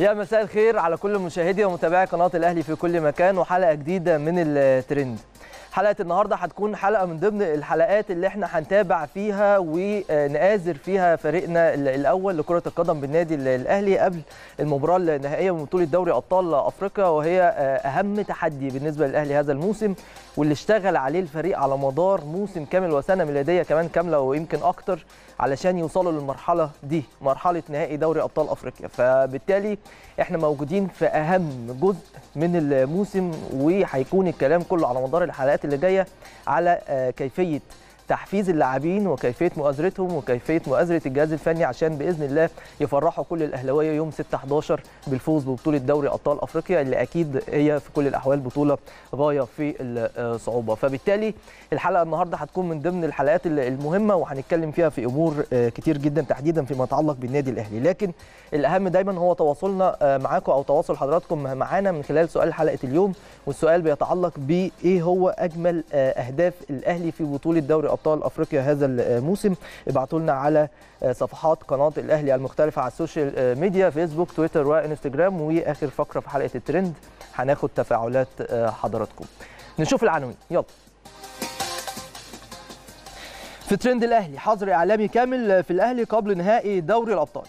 يا مساء الخير على كل مشاهدي ومتابعي قناه الاهلي في كل مكان وحلقه جديده من الترند حلقه النهارده هتكون حلقه من ضمن الحلقات اللي احنا هنتابع فيها ونآزر فيها فريقنا الاول لكره القدم بالنادي الاهلي قبل المباراه النهائيه من بطوله دوري ابطال افريقيا وهي آه، اهم تحدي بالنسبه للاهلي هذا الموسم واللي اشتغل عليه الفريق على مدار موسم كامل وسنه ميلاديه كمان كامله ويمكن اكتر علشان يوصلوا للمرحله دي مرحله نهائي دوري ابطال افريقيا فبالتالي احنا موجودين في اهم جزء من الموسم وهيكون الكلام كله على مدار الحلقات اللي جايه على آه، كيفيه تحفيز اللاعبين وكيفيه مؤازرتهم وكيفيه مؤازره الجهاز الفني عشان باذن الله يفرحوا كل الاهلاويه يوم 6 11 بالفوز ببطوله دوري ابطال افريقيا اللي اكيد هي في كل الاحوال بطوله غايه في الصعوبه فبالتالي الحلقه النهارده هتكون من ضمن الحلقات المهمه وهنتكلم فيها في امور آه، كتير جدا تحديدا فيما يتعلق بالنادي الاهلي لكن الاهم دايما هو تواصلنا آه، معاكم او تواصل حضراتكم معانا من خلال سؤال حلقه اليوم والسؤال بيتعلق بايه هو اجمل آه، اهداف الاهلي في بطوله دوري ابطال افريقيا هذا الموسم ابعتوا لنا على آه، صفحات قناه الاهلي المختلفه على السوشيال آه، ميديا فيسبوك تويتر وانستجرام واخر فقره في حلقه الترند هناخد تفاعلات آه، حضراتكم نشوف العناوين يلا في ترند الاهلي حظر اعلامي كامل في الاهلي قبل نهائي دوري الابطال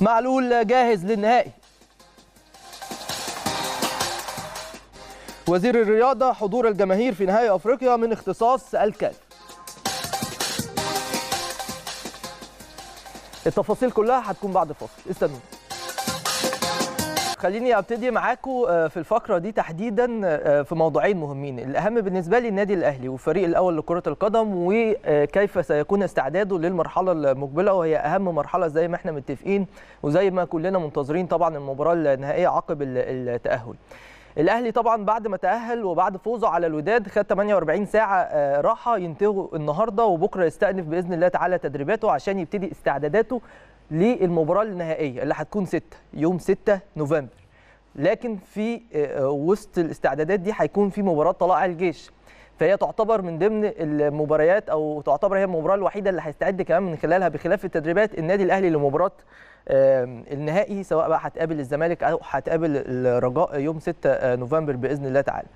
معلول جاهز للنهائي وزير الرياضة حضور الجماهير في نهائي أفريقيا من اختصاص الكاد التفاصيل كلها هتكون بعد فاصل استنوا خليني ابتدي معاكم آه، في الفقره دي تحديدا آه، في موضوعين مهمين الاهم بالنسبه لي النادي الاهلي والفريق الاول لكره القدم وكيف آه، سيكون استعداده للمرحله المقبله وهي اهم مرحله زي ما احنا متفقين وزي ما كلنا منتظرين طبعا المباراه النهائيه عقب التاهل الاهلي طبعا بعد ما تاهل وبعد فوزه على الوداد خد 48 ساعه آه، راحه ينتهوا النهارده وبكره يستأنف باذن الله تعالى تدريباته عشان يبتدي استعداداته للمباراه النهائيه اللي هتكون 6 يوم 6 نوفمبر لكن في آه، آه، وسط الاستعدادات دي هيكون في مباراه طلائع الجيش فهي تعتبر من ضمن المباريات او تعتبر هي المباراه الوحيده اللي هيستعد كمان من خلالها بخلاف التدريبات النادي الاهلي لمباراه النهائي سواء بقى هتقابل الزمالك او هتقابل الرجاء يوم 6 آه، نوفمبر باذن الله تعالى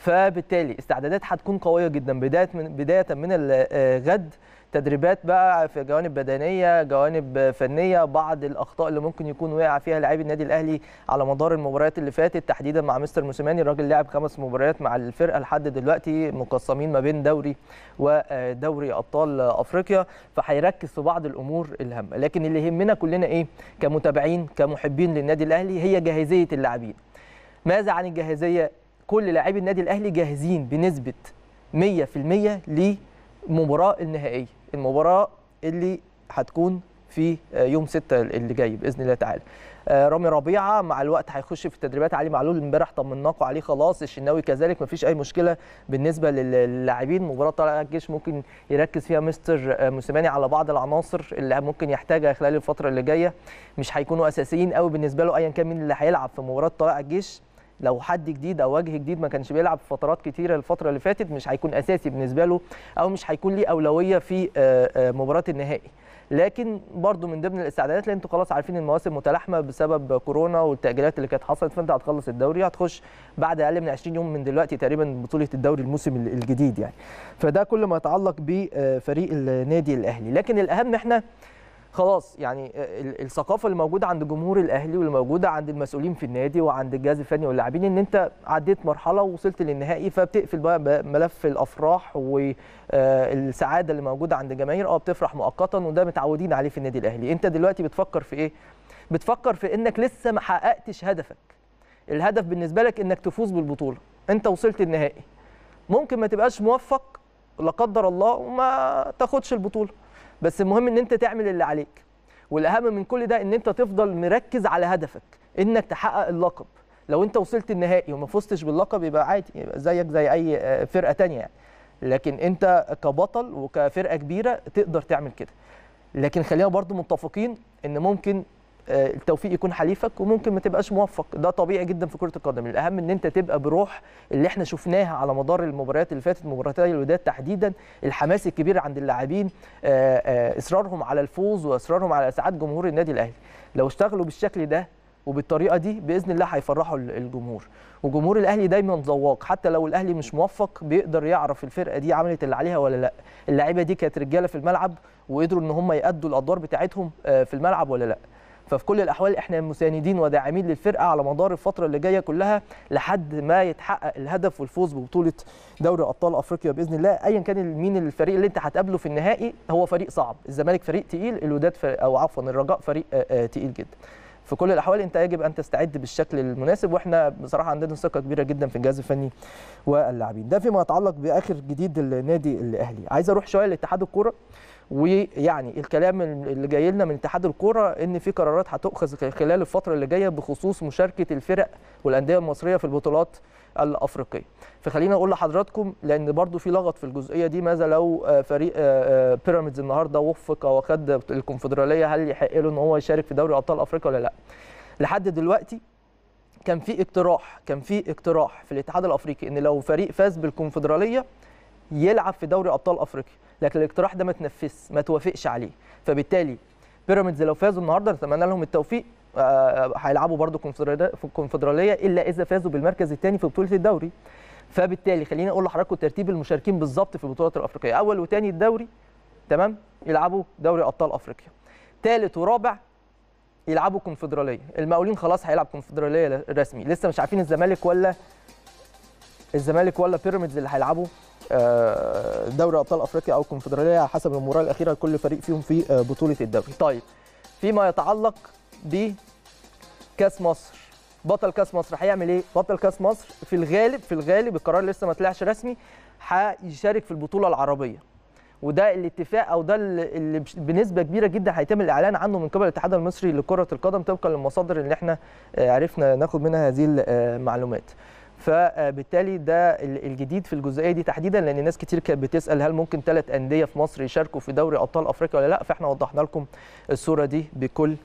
فبالتالي استعدادات هتكون قويه جدا بدايه من بدايه من الغد آه، تدريبات بقى في جوانب بدنيه جوانب فنيه بعض الاخطاء اللي ممكن يكون وقع فيها لاعبي النادي الاهلي على مدار المباريات اللي فاتت تحديدا مع مستر موسيماني الراجل لعب خمس مباريات مع الفرقه لحد دلوقتي مقسمين ما بين دوري ودوري آه، ابطال افريقيا فهيركز في بعض الامور الهامه لكن اللي يهمنا كلنا ايه كمتابعين كمحبين للنادي الاهلي هي جاهزيه اللاعبين ماذا عن الجاهزيه كل لاعبي النادي الاهلي جاهزين بنسبه 100% للمباراه النهائيه المباراه اللي هتكون في آه، يوم 6 اللي جاي باذن الله تعالى آه، رامي ربيعه مع الوقت هيخش في التدريبات علي معلول امبارح طمناكم عليه خلاص الشناوي كذلك مفيش اي مشكله بالنسبه للاعبين مباراه طلع الجيش ممكن يركز فيها مستر آه، موسيماني على بعض العناصر اللي ممكن يحتاجها خلال الفتره اللي جايه مش هيكونوا اساسيين قوي بالنسبه له ايا كان مين اللي هيلعب في مباراه طلع الجيش لو حد جديد او وجه جديد ما كانش بيلعب فترات كتيره الفتره اللي فاتت مش هيكون اساسي بالنسبه له او مش هيكون ليه اولويه في آه، آه، مباراه النهائي لكن برضو من ضمن الاستعدادات لان انتوا خلاص عارفين المواسم متلاحمه بسبب كورونا والتاجيلات اللي كانت حصلت فانت هتخلص الدوري هتخش بعد اقل من 20 يوم من دلوقتي تقريبا بطوله الدوري الموسم الجديد يعني فده كل ما يتعلق بفريق النادي الاهلي لكن الاهم احنا خلاص يعني آه، الثقافه اللي موجوده عند جمهور الاهلي واللي موجوده عند المسؤولين في النادي وعند الجهاز الفني واللاعبين ان انت عديت مرحله ووصلت للنهائي فبتقفل بقى ملف الافراح والسعاده آه، اللي موجوده عند الجماهير اه بتفرح مؤقتا وده متعودين عليه في النادي الاهلي انت دلوقتي بتفكر في ايه بتفكر في انك لسه ما حققتش هدفك الهدف بالنسبه لك انك تفوز بالبطوله انت وصلت النهائي ممكن ما تبقاش موفق لا قدر الله وما تاخدش البطوله بس المهم ان انت تعمل اللي عليك والاهم من كل ده ان انت تفضل مركز على هدفك انك تحقق اللقب لو انت وصلت النهائي وما فزتش باللقب يبقى عادي يبقى زيك زي اي آه، فرقه تانية يعني لكن انت كبطل وكفرقه كبيره تقدر تعمل كده لكن خلينا برضو متفقين ان ممكن آه، التوفيق يكون حليفك وممكن ما تبقاش موفق ده طبيعي جدا في كره القدم الاهم ان انت تبقى بروح اللي احنا شفناها على مدار المباريات اللي فاتت مباراتي الوداد تحديدا الحماس الكبير عند اللاعبين آه، آه، اصرارهم على الفوز واصرارهم على اسعاد جمهور النادي الاهلي لو اشتغلوا بالشكل ده وبالطريقه دي باذن الله هيفرحوا الجمهور وجمهور الاهلي دايما ذواق حتى لو الاهلي مش موفق بيقدر يعرف الفرقه دي عملت اللي عليها ولا لا اللعيبه دي كانت رجاله في الملعب وقدروا ان هم يادوا الادوار بتاعتهم في الملعب ولا لا ففي كل الاحوال احنا مساندين وداعمين للفرقه على مدار الفتره اللي جايه كلها لحد ما يتحقق الهدف والفوز ببطوله دوري ابطال افريقيا باذن الله ايا كان مين الفريق اللي انت هتقابله في النهائي هو فريق صعب الزمالك فريق تقيل الوداد فريق او عفوا الرجاء فريق آه، آه، تقيل جدا في كل الاحوال انت يجب ان تستعد بالشكل المناسب واحنا بصراحه عندنا ثقه كبيره جدا في الجهاز الفني واللاعبين ده فيما يتعلق باخر جديد النادي الاهلي عايز اروح شويه لاتحاد الكوره ويعني الكلام اللي جاي لنا من اتحاد الكوره ان في قرارات هتؤخذ خلال الفتره اللي جايه بخصوص مشاركه الفرق والانديه المصريه في البطولات الافريقيه فخلينا اقول لحضراتكم لان برضو في لغط في الجزئيه دي ماذا لو آه، فريق آه، آه، بيراميدز النهارده وفق وخد الكونفدراليه هل يحق له ان هو يشارك في دوري ابطال افريقيا ولا لا لحد دلوقتي كان في اقتراح كان في اقتراح في الاتحاد الافريقي ان لو فريق فاز بالكونفدراليه يلعب في دوري ابطال افريقيا لكن الاقتراح ده ما تنفذش ما توافقش عليه فبالتالي بيراميدز لو فازوا النهارده نتمنى لهم التوفيق هيلعبوا برضو في الكونفدراليه الا اذا فازوا بالمركز الثاني في بطوله الدوري فبالتالي خليني اقول لحضراتكم ترتيب المشاركين بالظبط في البطولات الافريقيه اول وثاني الدوري تمام يلعبوا دوري ابطال افريقيا ثالث ورابع يلعبوا كونفدراليه المقاولين خلاص هيلعب كونفدراليه رسمي لسه مش عارفين الزمالك ولا الزمالك ولا بيراميدز اللي هيلعبوا آه، دوري ابطال افريقيا او الكونفدراليه على حسب المباراه الاخيره لكل فريق فيهم في آه، بطوله الدوري طيب فيما يتعلق ب كاس مصر بطل كاس مصر هيعمل ايه بطل كاس مصر في الغالب في الغالب القرار لسه ما طلعش رسمي هيشارك في البطوله العربيه وده الاتفاق او ده اللي بنسبه كبيره جدا هيتم الاعلان عنه من قبل الاتحاد المصري لكره القدم طبقا للمصادر اللي احنا آه، عرفنا ناخد منها هذه المعلومات آه، فبالتالي آه، ده الجديد في الجزئيه دي تحديدا لان ناس كتير كانت بتسال هل ممكن ثلاث انديه في مصر يشاركوا في دوري ابطال افريقيا ولا لا فاحنا وضحنا لكم الصوره دي بكل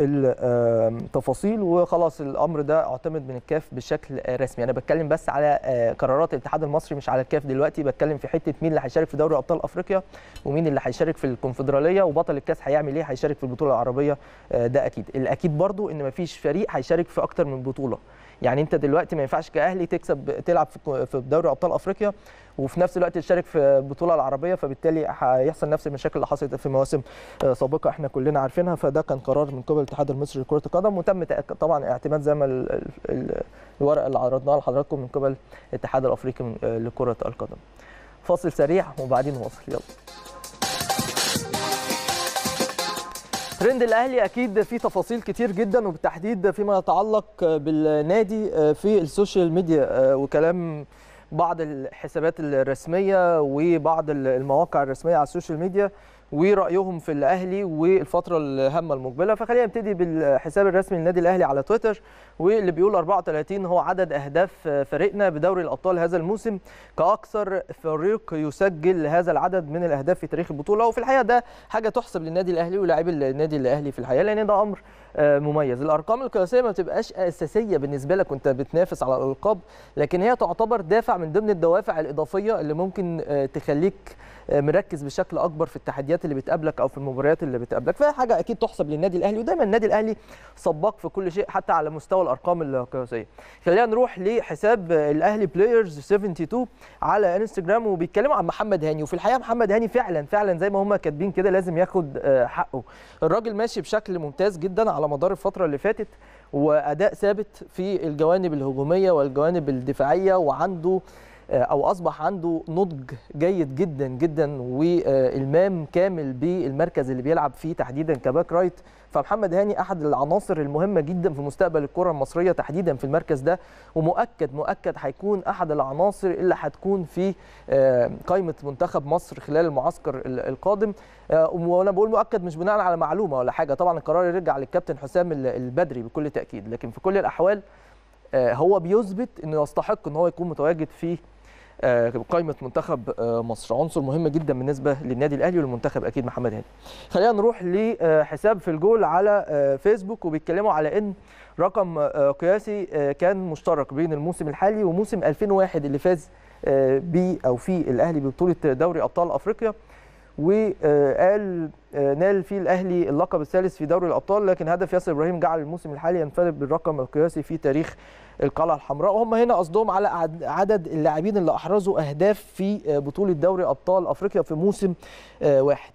التفاصيل وخلاص الامر ده اعتمد من الكاف بشكل رسمي انا بتكلم بس على آه، قرارات الاتحاد المصري مش على الكاف دلوقتي بتكلم في حته مين اللي هيشارك في دوري ابطال افريقيا ومين اللي هيشارك في الكونفدراليه وبطل الكاس هيعمل ايه هيشارك في البطوله العربيه آه، ده اكيد الاكيد برضو ان مفيش فريق هيشارك في اكتر من بطوله يعني انت دلوقتي ما ينفعش كاهلي تكسب تلعب في دوري ابطال افريقيا وفي نفس الوقت يشارك في البطوله العربيه فبالتالي هيحصل نفس المشاكل اللي حصلت في مواسم سابقه احنا كلنا عارفينها فده كان قرار من قبل الاتحاد المصري لكره القدم وتم طبعا اعتماد زي ما الورقه اللي عرضناها لحضراتكم من قبل الاتحاد الافريقي لكره القدم فاصل سريع وبعدين نواصل يلا ترند الاهلي اكيد في تفاصيل كتير جدا وبالتحديد فيما يتعلق بالنادي في السوشيال ميديا آه، وكلام بعض الحسابات الرسميه وبعض المواقع الرسميه على السوشيال ميديا ورايهم في الاهلي والفتره الهامه المقبله فخلينا نبتدي بالحساب الرسمي للنادي الاهلي على تويتر واللي بيقول 34 هو عدد أهداف فريقنا بدوري الأبطال هذا الموسم كأكثر فريق يسجل هذا العدد من الأهداف في تاريخ البطولة وفي الحقيقة ده حاجة تحسب للنادي الأهلي ولاعبي النادي الأهلي في الحقيقة لأن ده أمر آه، مميز الارقام القياسيه ما بتبقاش اساسيه بالنسبه لك وانت بتنافس على الالقاب لكن هي تعتبر دافع من ضمن الدوافع الاضافيه اللي ممكن آه، تخليك آه، مركز بشكل اكبر في التحديات اللي بتقابلك او في المباريات اللي بتقابلك فهي حاجه اكيد تحسب للنادي الاهلي ودايما النادي الاهلي سباق في كل شيء حتى على مستوى الارقام القياسيه خلينا نروح لحساب الاهلي بلايرز 72 على انستجرام وبيتكلموا عن محمد هاني وفي الحقيقه محمد هاني فعلا فعلا زي ما هم كاتبين كده لازم ياخد آه، حقه الراجل ماشي بشكل ممتاز جدا على مدار الفتره اللي فاتت واداء ثابت في الجوانب الهجوميه والجوانب الدفاعيه وعنده آه، او اصبح عنده نضج جيد جدا جدا والمام كامل بالمركز اللي بيلعب فيه تحديدا كباك رايت فمحمد هاني احد العناصر المهمه جدا في مستقبل الكره المصريه تحديدا في المركز ده ومؤكد مؤكد هيكون احد العناصر اللي هتكون في آه، قائمه منتخب مصر خلال المعسكر القادم آه، وانا بقول مؤكد مش بناء على معلومه ولا حاجه طبعا القرار يرجع للكابتن حسام البدري بكل تاكيد لكن في كل الاحوال هو بيثبت انه يستحق ان هو يكون متواجد في آه، قائمه منتخب آه، مصر عنصر مهم جدا بالنسبه للنادي الاهلي والمنتخب اكيد محمد هاني خلينا نروح لحساب آه، في الجول على فيسبوك وبيتكلموا على ان رقم قياسي كان مشترك بين الموسم الحالي وموسم 2001 اللي فاز بيه او فيه الاهلي ببطوله دوري ابطال افريقيا وقال آه، نال فيه الاهلي اللقب الثالث في دوري الابطال لكن هدف ياسر ابراهيم جعل الموسم الحالي ينفرد بالرقم القياسي في تاريخ القلعه الحمراء وهم هنا قصدهم على عدد اللاعبين اللي احرزوا اهداف في آه، بطوله دوري ابطال افريقيا في موسم آه، واحد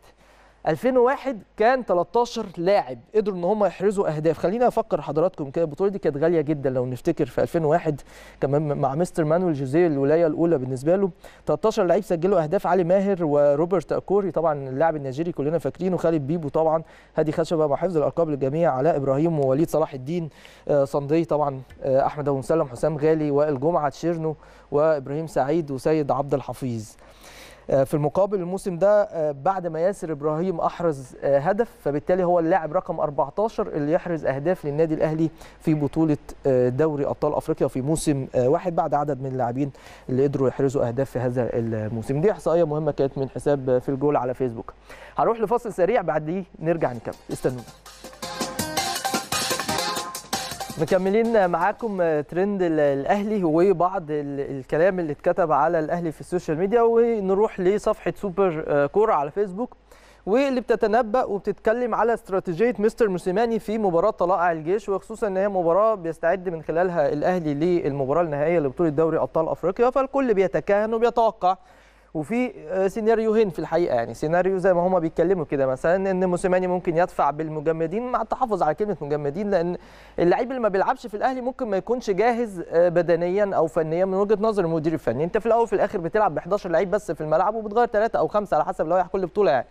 2001 كان 13 لاعب قدروا ان هم يحرزوا اهداف خلينا افكر حضراتكم كده البطوله دي كانت غاليه جدا لو نفتكر في 2001 كمان مع مستر مانويل جوزيه الولايه الاولى بالنسبه له 13 لعيب سجلوا اهداف علي ماهر وروبرت اكوري طبعا اللاعب النيجيري كلنا فاكرينه خالد بيبو طبعا هادي خشبه مع حفظ الارقام للجميع علاء ابراهيم ووليد صلاح الدين آه، صندي طبعا آه، احمد ابو مسلم حسام غالي وائل جمعه تشيرنو وابراهيم سعيد وسيد عبد الحفيظ آه، في المقابل الموسم ده آه، بعد ما ياسر ابراهيم احرز آه، هدف فبالتالي هو اللاعب رقم 14 اللي يحرز اهداف للنادي الاهلي في بطوله دوري ابطال افريقيا في موسم واحد بعد عدد من اللاعبين اللي قدروا يحرزوا اهداف في هذا الموسم دي احصائيه مهمه كانت من حساب في الجول على فيسبوك هروح لفاصل سريع بعد دي نرجع نكمل استنونا مكملين معاكم ترند الاهلي وبعض الكلام اللي اتكتب على الاهلي في السوشيال ميديا ونروح لصفحه سوبر كوره على فيسبوك واللي بتتنبأ وبتتكلم على استراتيجيه مستر موسيماني في مباراه طلائع الجيش وخصوصا ان هي مباراه بيستعد من خلالها الاهلي للمباراه النهائيه لبطوله دوري ابطال افريقيا فالكل بيتكهن وبيتوقع وفي آه، سيناريوهين في الحقيقه يعني سيناريو زي ما هما بيتكلموا كده مثلا ان موسيماني ممكن يدفع بالمجمدين مع التحفظ على كلمه مجمدين لان اللعيب اللي ما بيلعبش في الاهلي ممكن ما يكونش جاهز آه، بدنيا او فنيا من وجهه نظر المدير الفني انت في الاول وفي الاخر بتلعب ب 11 لعيب بس في الملعب وبتغير ثلاثه او خمسه على حسب لوائح كل بطوله يعني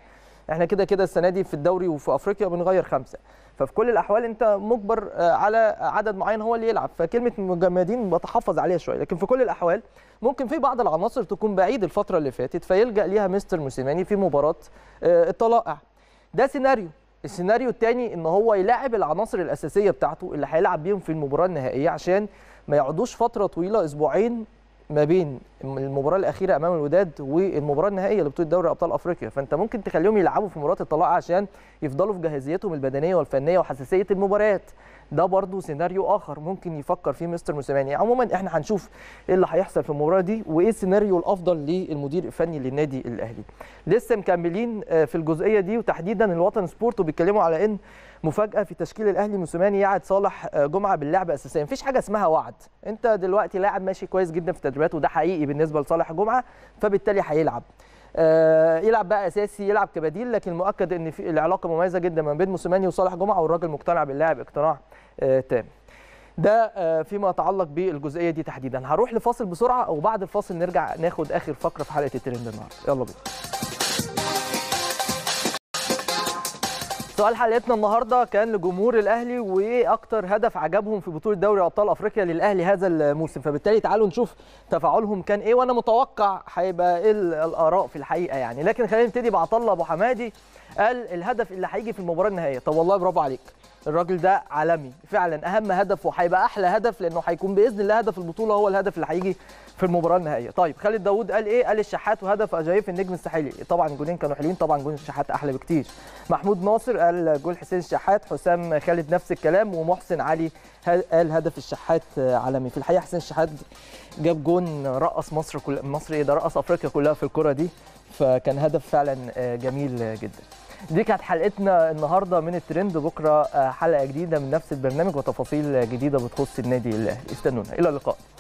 احنا كده كده السنه دي في الدوري وفي افريقيا بنغير خمسه ففي كل الاحوال انت مجبر آه، على عدد معين هو اللي يلعب فكلمه مجمدين بتحفظ عليها شويه لكن في كل الاحوال ممكن في بعض العناصر تكون بعيد الفتره اللي فاتت فيلجا ليها مستر موسيماني في مباراه آه، الطلائع ده سيناريو السيناريو الثاني ان هو يلاعب العناصر الاساسيه بتاعته اللي هيلعب بيهم في المباراه النهائيه عشان ما يقعدوش فتره طويله اسبوعين ما بين المباراه الاخيره امام الوداد والمباراه النهائيه لبطوله دوري ابطال افريقيا فانت ممكن تخليهم يلعبوا في مباراه الطلاق عشان يفضلوا في جاهزيتهم البدنيه والفنيه وحساسيه المباريات ده برضه سيناريو اخر ممكن يفكر فيه مستر موسيماني عموما احنا هنشوف ايه اللي هيحصل في المباراه دي وايه السيناريو الافضل للمدير الفني للنادي الاهلي لسه مكملين آه، في الجزئيه دي وتحديدا الوطن سبورت وبيتكلموا على ان مفاجاه في تشكيل الاهلي موسيماني يعد صالح آه، جمعه باللعب اساسيا مفيش حاجه اسمها وعد انت دلوقتي لاعب ماشي كويس جدا في تدريبات وده حقيقي بالنسبه لصالح جمعه فبالتالي هيلعب آه، يلعب بقى اساسي يلعب كبديل لكن المؤكد ان في العلاقه مميزه جدا ما بين موسيماني وصالح جمعه والراجل مقتنع باللاعب اقتناع آه، تام ده فيما يتعلق بالجزئيه دي تحديدا هروح لفاصل بسرعه وبعد الفاصل نرجع ناخد اخر فقره في حلقه الترند النهارده يلا بينا سؤال حلقتنا النهارده كان لجمهور الاهلي وايه اكتر هدف عجبهم في بطوله دوري ابطال افريقيا للاهلي هذا الموسم فبالتالي تعالوا نشوف تفاعلهم كان ايه وانا متوقع هيبقى ايه الاراء في الحقيقه يعني لكن خلينا نبتدي بعطله ابو حمادي قال الهدف اللي هيجي في المباراه النهائيه طب والله برافو عليك الراجل ده عالمي فعلا اهم هدف وهيبقى احلى هدف لانه هيكون باذن الله هدف البطوله هو الهدف اللي هيجي في المباراه النهائيه طيب خالد داوود قال ايه قال الشحات وهدف اجايف النجم الساحلي طبعا الجولين كانوا حلوين طبعا جول الشحات احلى بكتير محمود ناصر قال جول حسين الشحات حسام خالد نفس الكلام ومحسن علي قال هدف الشحات عالمي في الحقيقه حسين الشحات جاب جون رقص مصر كل مصر ايه ده رقص افريقيا كلها في الكره دي فكان هدف فعلا آه، جميل جدا دي كانت حلقتنا النهارده من الترند بكره آه، حلقه جديده من نفس البرنامج وتفاصيل جديده بتخص النادي الاهلي استنونا الى اللقاء